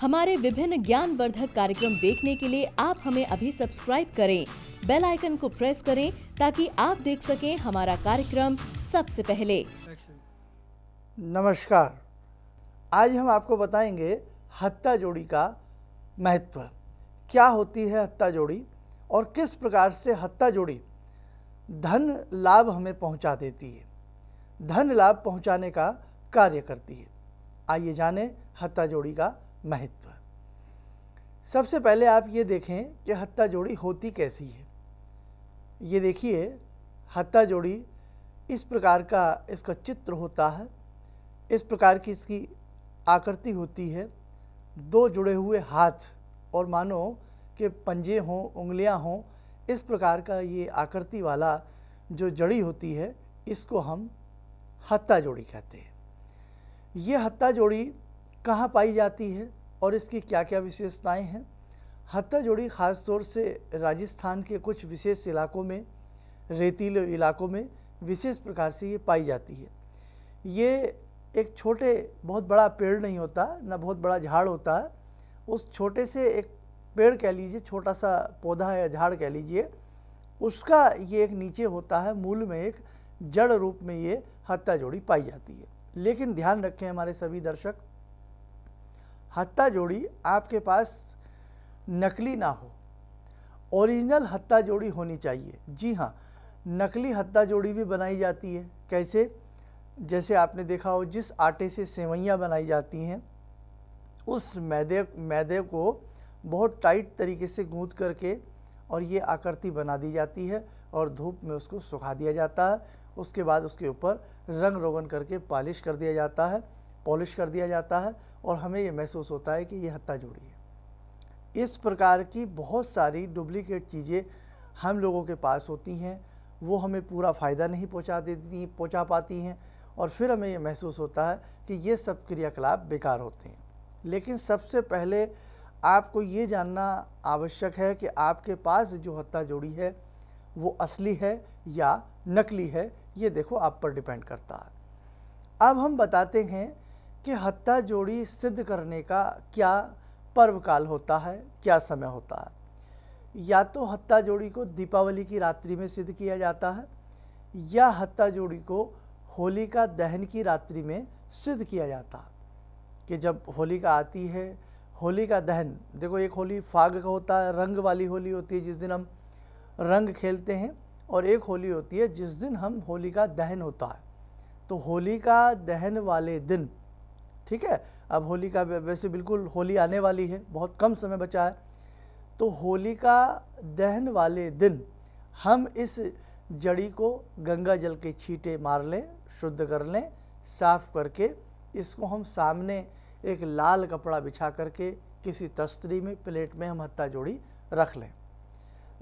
हमारे विभिन्न ज्ञानवर्धक कार्यक्रम देखने के लिए आप हमें अभी सब्सक्राइब करें बेल आइकन को प्रेस करें ताकि आप देख सकें हमारा कार्यक्रम सबसे पहले नमस्कार आज हम आपको बताएंगे हत्ता जोड़ी का महत्व क्या होती है हत्ता जोड़ी और किस प्रकार से हत्ता जोड़ी धन लाभ हमें पहुंचा देती है धन लाभ पहुंचाने का कार्य करती है आइए जानें हत्ता जोड़ी का महत्व सबसे पहले आप ये देखें कि हत्ता जोड़ी होती कैसी है ये देखिए हत्ता जोड़ी इस प्रकार का इसका चित्र होता है इस प्रकार की इसकी आकृति होती है दो जुड़े हुए हाथ और मानो कि पंजे हों उंगलियां हों इस प्रकार का ये आकृति वाला जो जड़ी होती है इसको हम हत्ता जोड़ी कहते हैं ये हत्ता जोड़ी कहाँ पाई जाती है और इसकी क्या क्या विशेषताएं हैं हत्ता जोड़ी ख़ासतौर से राजस्थान के कुछ विशेष इलाकों में रेतीले इलाकों में विशेष प्रकार से ये पाई जाती है ये एक छोटे बहुत बड़ा पेड़ नहीं होता ना बहुत बड़ा झाड़ होता है उस छोटे से एक पेड़ कह लीजिए छोटा सा पौधा या झाड़ कह लीजिए उसका ये एक नीचे होता है मूल में एक जड़ रूप में ये हत्ता जोड़ी पाई जाती है लेकिन ध्यान रखें हमारे सभी दर्शक हत्ता जोड़ी आपके पास नकली ना हो ओरिजिनल हत्ता जोड़ी होनी चाहिए जी हाँ नकली हत्ता जोड़ी भी बनाई जाती है कैसे जैसे आपने देखा हो जिस आटे से सेवैयाँ बनाई जाती हैं उस मैदे मैदे को बहुत टाइट तरीके से गूँद करके और ये आकृति बना दी जाती है और धूप में उसको सुखा दिया जाता है उसके बाद उसके ऊपर रंग रोगन करके पॉलिश कर दिया जाता है पॉलिश कर दिया जाता है और हमें ये महसूस होता है कि ये हत्ता जोड़ी है इस प्रकार की बहुत सारी डुप्लीकेट चीज़ें हम लोगों के पास होती हैं वो हमें पूरा फ़ायदा नहीं पहुंचा देती पहुंचा पाती हैं और फिर हमें ये महसूस होता है कि ये सब क्रियाकलाप बेकार होते हैं लेकिन सबसे पहले आपको ये जानना आवश्यक है कि आपके पास जो हत्ता जोड़ी है वो असली है या नकली है ये देखो आप पर डिपेंड करता है अब हम बताते हैं कि हत्ता जोड़ी सिद्ध करने का क्या पर्वकाल होता है क्या समय होता है या तो हत्ता जोड़ी को दीपावली की रात्रि में सिद्ध किया जाता है या हत्ता जोड़ी को होली का दहन की रात्रि में सिद्ध किया जाता है कि जब होली का आती है होली का दहन देखो एक होली फाग का होता है रंग वाली होली होती है जिस दिन हम रंग खेलते हैं और एक होली होती है जिस दिन हम होली का दहन होता है तो होली का दहन वाले दिन ठीक है अब होली का वैसे बिल्कुल होली आने वाली है बहुत कम समय बचा है तो होली का दहन वाले दिन हम इस जड़ी को गंगा जल के छींटे मार लें शुद्ध कर लें साफ करके इसको हम सामने एक लाल कपड़ा बिछा करके किसी तस्तरी में प्लेट में हम हत्ता जोड़ी रख लें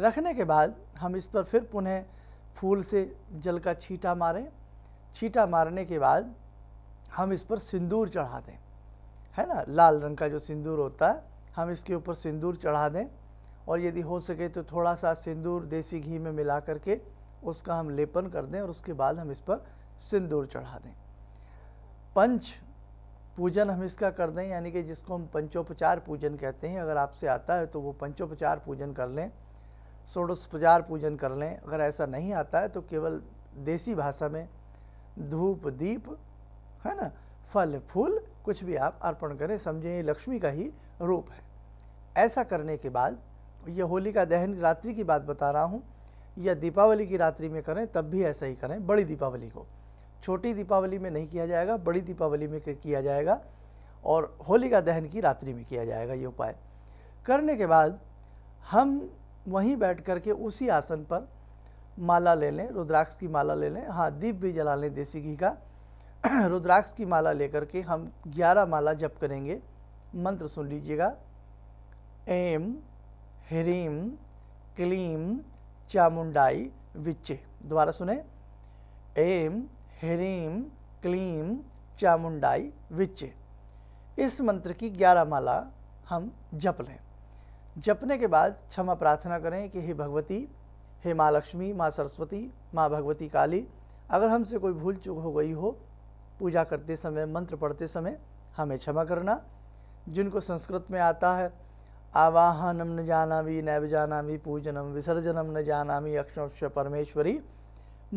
रखने के बाद हम इस पर फिर पुनः फूल से जल का छींटा मारें छींटा मारने के बाद हम इस पर सिंदूर चढ़ा दें है ना लाल रंग का जो सिंदूर होता है हम इसके ऊपर सिंदूर चढ़ा दें और यदि हो सके तो थोड़ा सा सिंदूर देसी घी में मिला करके उसका हम लेपन कर दें और उसके बाद हम इस पर सिंदूर चढ़ा दें पंच पूजन हम इसका कर दें यानी कि जिसको हम पंचोपचार पूजन कहते हैं अगर आपसे आता है तो वो पंचोपचार पूजन कर लें षोडशोपचार पूजन कर लें अगर ऐसा नहीं आता है तो केवल देसी भाषा में धूप दीप है ना फल फूल कुछ भी आप अर्पण करें समझें ये लक्ष्मी का ही रूप है ऐसा करने के बाद ये होली का दहन रात्रि की बात बता रहा हूँ या दीपावली की रात्रि में करें तब भी ऐसा ही करें बड़ी दीपावली को छोटी दीपावली में नहीं किया जाएगा बड़ी दीपावली में किया जाएगा और होली का दहन की रात्रि में किया जाएगा ये उपाय करने के बाद हम वहीं बैठ कर के उसी आसन पर माला ले लें रुद्राक्ष की माला ले लें हाँ दीप भी जला लें देसी घी का रुद्राक्ष की माला लेकर के हम 11 माला जप करेंगे मंत्र सुन लीजिएगा एम ह्रीम क्लीम चामुंडाई विच्चे दोबारा सुने एम ह्रीम क्लीम चामुंडाई विच्चे इस मंत्र की 11 माला हम जप लें जपने के बाद क्षमा प्रार्थना करें कि हे भगवती हे माँ लक्ष्मी माँ सरस्वती माँ भगवती काली अगर हमसे कोई भूल चूक हो गई हो पूजा करते समय मंत्र पढ़ते समय हमें क्षमा करना जिनको संस्कृत में आता है आवाहनम न जाना भी नैव जाना भी पूजनम विसर्जनम न जाना भी अक्षरश परमेश्वरी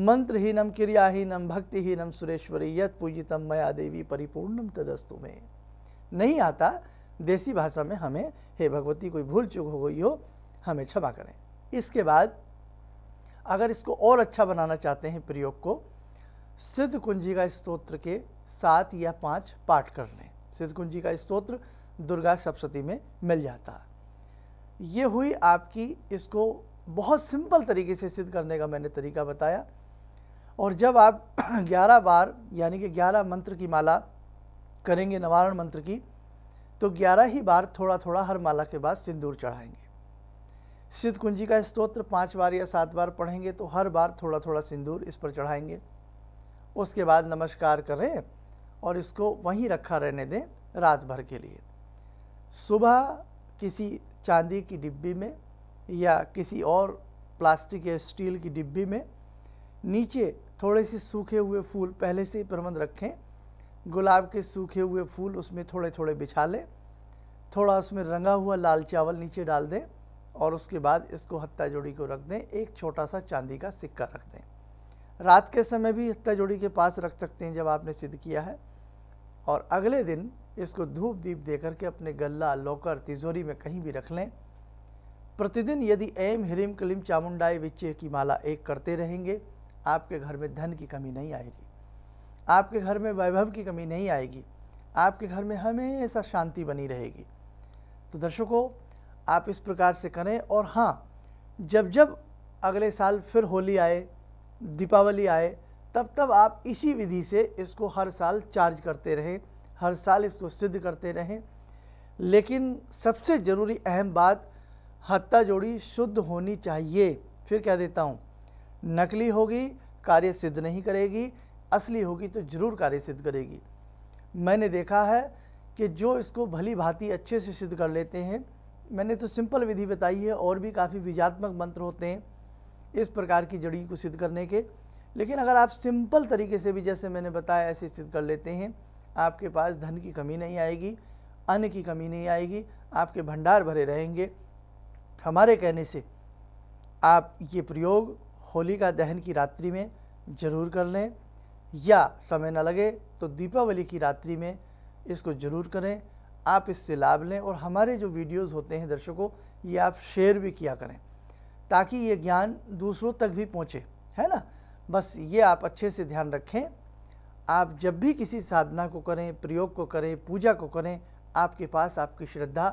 मंत्रहीनम क्रियाहीनम भक्तिहीनम सुरेश्वरी यत पूजितम मया देवी परिपूर्णम तदस्तु में नहीं आता देसी भाषा में हमें हे भगवती कोई भूल चुक हो गई हो हमें क्षमा करें इसके बाद अगर इसको और अच्छा बनाना चाहते हैं प्रयोग को सिद्ध कुंजी का स्तोत्र के सात या पांच पाठ कर लें सिद्ध कुंजी का स्तोत्र दुर्गा सप्तती में मिल जाता है ये हुई आपकी इसको बहुत सिंपल तरीके से सिद्ध करने का मैंने तरीका बताया और जब आप 11 बार यानी कि 11 मंत्र की माला करेंगे नवारण मंत्र की तो 11 ही बार थोड़ा थोड़ा हर माला के बाद सिंदूर चढ़ाएंगे सिद्ध कुंजी का स्तोत्र पांच बार या सात बार पढ़ेंगे तो हर बार थोड़ा थोड़ा सिंदूर इस पर चढ़ाएंगे उसके बाद नमस्कार करें और इसको वहीं रखा रहने दें रात भर के लिए सुबह किसी चांदी की डिब्बी में या किसी और प्लास्टिक या स्टील की डिब्बी में नीचे थोड़े से सूखे हुए फूल पहले से ही प्रबंध रखें गुलाब के सूखे हुए फूल उसमें थोड़े थोड़े बिछा लें थोड़ा उसमें रंगा हुआ लाल चावल नीचे डाल दें और उसके बाद इसको हत्ता जोड़ी को रख दें एक छोटा सा चांदी का सिक्का रख दें रात के समय भी हत्ता जोड़ी के पास रख सकते हैं जब आपने सिद्ध किया है और अगले दिन इसको धूप दीप दे करके अपने गल्ला लॉकर तिजोरी में कहीं भी रख लें प्रतिदिन यदि एम हिरिम कलिम चामुंडाई विच्चे की माला एक करते रहेंगे आपके घर में धन की कमी नहीं आएगी आपके घर में वैभव की कमी नहीं आएगी आपके घर में हमेशा शांति बनी रहेगी तो दर्शकों आप इस प्रकार से करें और हाँ जब जब अगले साल फिर होली आए दीपावली आए तब तब आप इसी विधि से इसको हर साल चार्ज करते रहें हर साल इसको सिद्ध करते रहें लेकिन सबसे ज़रूरी अहम बात हत्ता जोड़ी शुद्ध होनी चाहिए फिर कह देता हूँ नकली होगी कार्य सिद्ध नहीं करेगी असली होगी तो ज़रूर कार्य सिद्ध करेगी मैंने देखा है कि जो इसको भली भांति अच्छे से सिद्ध कर लेते हैं मैंने तो सिंपल विधि बताई है और भी काफ़ी विजात्मक मंत्र होते हैं इस प्रकार की जड़ी को सिद्ध करने के लेकिन अगर आप सिंपल तरीके से भी जैसे मैंने बताया ऐसे सिद्ध कर लेते हैं आपके पास धन की कमी नहीं आएगी अन्न की कमी नहीं आएगी आपके भंडार भरे रहेंगे हमारे कहने से आप ये प्रयोग होली का दहन की रात्रि में ज़रूर कर लें या समय न लगे तो दीपावली की रात्रि में इसको ज़रूर करें आप इससे लाभ लें और हमारे जो वीडियोस होते हैं दर्शकों ये आप शेयर भी किया करें ताकि ये ज्ञान दूसरों तक भी पहुँचे है ना बस ये आप अच्छे से ध्यान रखें आप जब भी किसी साधना को करें प्रयोग को करें पूजा को करें आपके पास आपकी श्रद्धा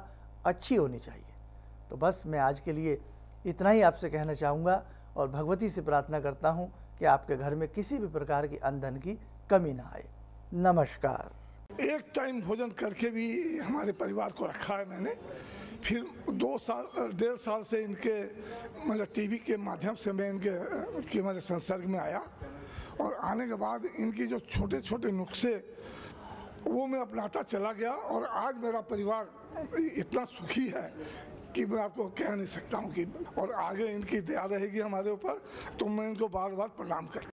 अच्छी होनी चाहिए तो बस मैं आज के लिए इतना ही आपसे कहना चाहूँगा और भगवती से प्रार्थना करता हूँ कि आपके घर में किसी भी प्रकार की अंधन की कमी ना आए नमस्कार एक टाइम भोजन करके भी हमारे परिवार को रखा है मैंने फिर दो साल डेढ़ साल से इनके मतलब टीवी के माध्यम से मैं इनके के मतलब संसर्ग में आया और आने के बाद इनकी जो छोटे छोटे नुस्खे वो मैं अपनाता चला गया और आज मेरा परिवार इतना सुखी है कि मैं आपको कह नहीं सकता हूँ कि और आगे इनकी दया रहेगी हमारे ऊपर तो मैं इनको बार बार प्रणाम कर